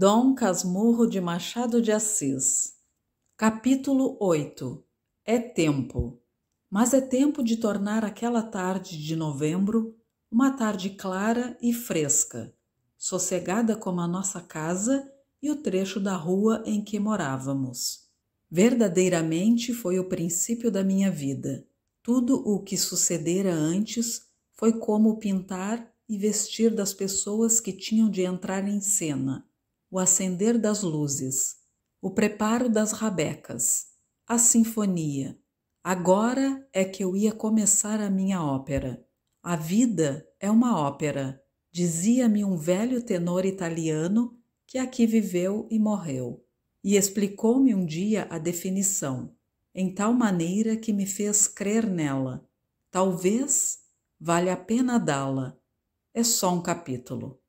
Dom Casmurro de Machado de Assis. Capítulo 8 É tempo. Mas é tempo de tornar aquela tarde de novembro uma tarde clara e fresca, sossegada como a nossa casa e o trecho da rua em que morávamos. Verdadeiramente foi o princípio da minha vida. Tudo o que sucedera antes foi como pintar e vestir das pessoas que tinham de entrar em cena o acender das luzes, o preparo das rabecas, a sinfonia. Agora é que eu ia começar a minha ópera. A vida é uma ópera, dizia-me um velho tenor italiano que aqui viveu e morreu, e explicou-me um dia a definição, em tal maneira que me fez crer nela. Talvez valha a pena dá-la. É só um capítulo.